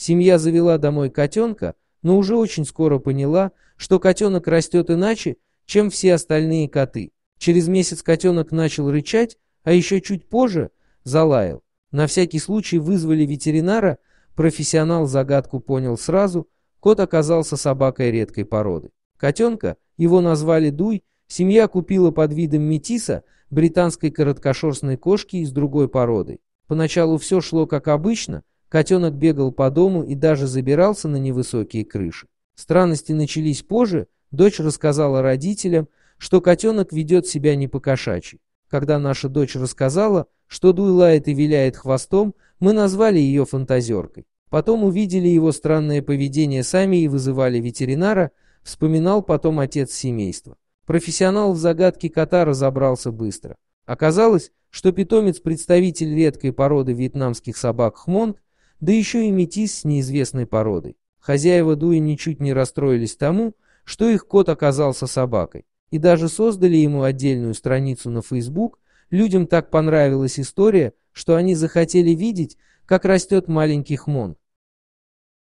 Семья завела домой котенка, но уже очень скоро поняла, что котенок растет иначе, чем все остальные коты. Через месяц котенок начал рычать, а еще чуть позже залаял. На всякий случай вызвали ветеринара, профессионал загадку понял сразу, кот оказался собакой редкой породы. Котенка, его назвали Дуй, семья купила под видом метиса британской короткошерстной кошки из другой породы. Поначалу все шло как обычно, Котенок бегал по дому и даже забирался на невысокие крыши. Странности начались позже, дочь рассказала родителям, что котенок ведет себя не по-кошачьи. Когда наша дочь рассказала, что Дуй и виляет хвостом, мы назвали ее фантазеркой. Потом увидели его странное поведение сами и вызывали ветеринара, вспоминал потом отец семейства. Профессионал в загадке кота разобрался быстро. Оказалось, что питомец представитель редкой породы вьетнамских собак хмонг, да еще и метис с неизвестной породой. Хозяева Дуи ничуть не расстроились тому, что их кот оказался собакой, и даже создали ему отдельную страницу на Facebook. Людям так понравилась история, что они захотели видеть, как растет маленький хмон.